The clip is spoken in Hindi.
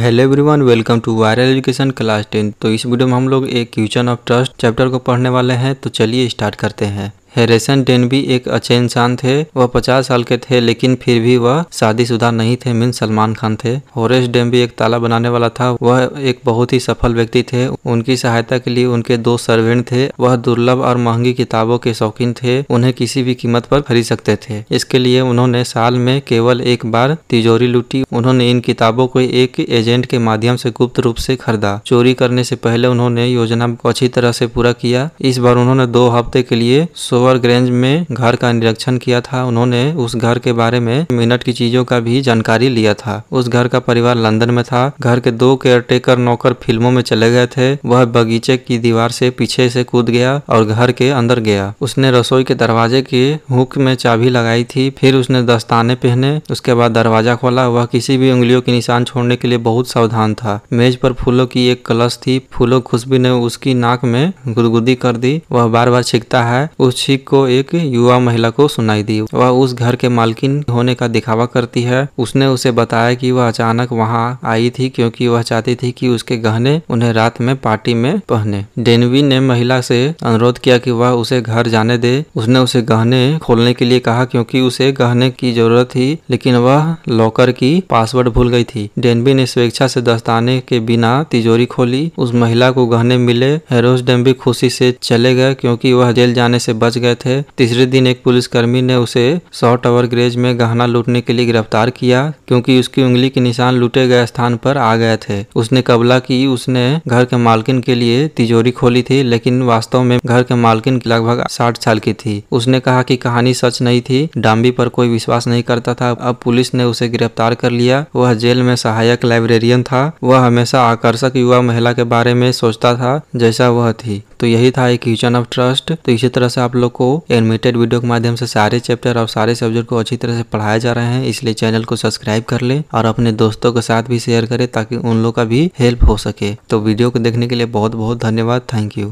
hello everyone welcome to viral education class ten तो इस वीडियो में हम लोग एक क्वेश्चन ऑफ ट्रस्ट चैप्टर को पढ़ने वाले हैं तो चलिए स्टार्ट करते हैं हेरेसन भी एक अच्छे इंसान थे वह पचास साल के थे लेकिन फिर भी वह शादीशुदा नहीं थे मीन सलमान खान थे होरेस भी एक ताला बनाने वाला था वह एक बहुत ही सफल व्यक्ति थे उनकी सहायता के लिए उनके दो सर्वेंट थे वह दुर्लभ और महंगी किताबों के शौकीन थे उन्हें किसी भी कीमत पर खरीद सकते थे इसके लिए उन्होंने साल में केवल एक बार तिजोरी लूटी उन्होंने इन किताबों को एक एजेंट के माध्यम से गुप्त रूप से खरीदा चोरी करने से पहले उन्होंने योजना को अच्छी तरह से पूरा किया इस बार उन्होंने दो हफ्ते के लिए सो वर्ग रेंज में घर का निरीक्षण किया था उन्होंने उस घर के बारे में मिनट की चीजों का भी जानकारी लिया था उस घर का परिवार लंदन में था घर के दो केयरटेकर नौकर फिल्मों में चले गए थे वह बगीचे की दीवार से पीछे से कूद गया और घर के अंदर गया उसने रसोई के दरवाजे के हुक में चाबी लगाई थी फिर उसने दस्ताने पहने उसके बाद दरवाजा खोला वह किसी भी उंगलियों के निशान छोड़ने के लिए बहुत सावधान था मेज पर फूलों की एक कलश थी फूलों खुशबी ने उसकी नाक में गुदगुदी कर दी वह बार बार छिखता है उस छीक को एक युवा महिला को सुनाई दी वह उस घर के मालकिन होने का दिखावा करती है उसने उसे बताया कि वह अचानक वहां आई थी क्योंकि वह चाहती थी कि उसके गहने उन्हें रात में पार्टी में पहने डेनवी ने महिला से अनुरोध किया कि वह उसे घर जाने दे उसने उसे गहने खोलने के लिए कहा क्योंकि उसे गहने की जरूरत थी लेकिन वह लॉकर की पासवर्ड भूल गई थी डेनवी ने स्वेच्छा से दस्ताने के बिना तिजोरी खोली उस महिला को गहने मिले हेरोज डेनवी खुशी से चले गए क्योंकि वह जेल जाने से बच गए थे तीसरे दिन एक पुलिसकर्मी ने उसे सौ टावर ग्रेज में गहना लूटने के लिए गिरफ्तार किया क्योंकि उसकी उंगली के निशान लूटे गए स्थान पर आ गए थे उसने कबला की उसने घर के मालकिन के लिए तिजोरी खोली थी लेकिन वास्तव में घर के मालकिन लगभग साठ साल की थी उसने कहा कि कहानी सच नहीं थी डांबी पर कोई विश्वास नहीं करता था अब पुलिस ने उसे गिरफ्तार कर लिया वह जेल में सहायक लाइब्रेरियन था वह हमेशा आकर्षक युवा महिला के बारे में सोचता था जैसा वह थी तो यही था एक क्वेश्चन ऑफ ट्रस्ट तो इसी तरह से आप लोग को एनिमेटेड वीडियो के माध्यम से सारे चैप्टर और सारे सब्जेक्ट को अच्छी तरह से पढ़ाया जा रहे हैं इसलिए चैनल को सब्सक्राइब कर ले और अपने दोस्तों के साथ भी शेयर करें ताकि उन लोग का भी हेल्प हो सके तो वीडियो को देखने के लिए बहुत बहुत धन्यवाद थैंक यू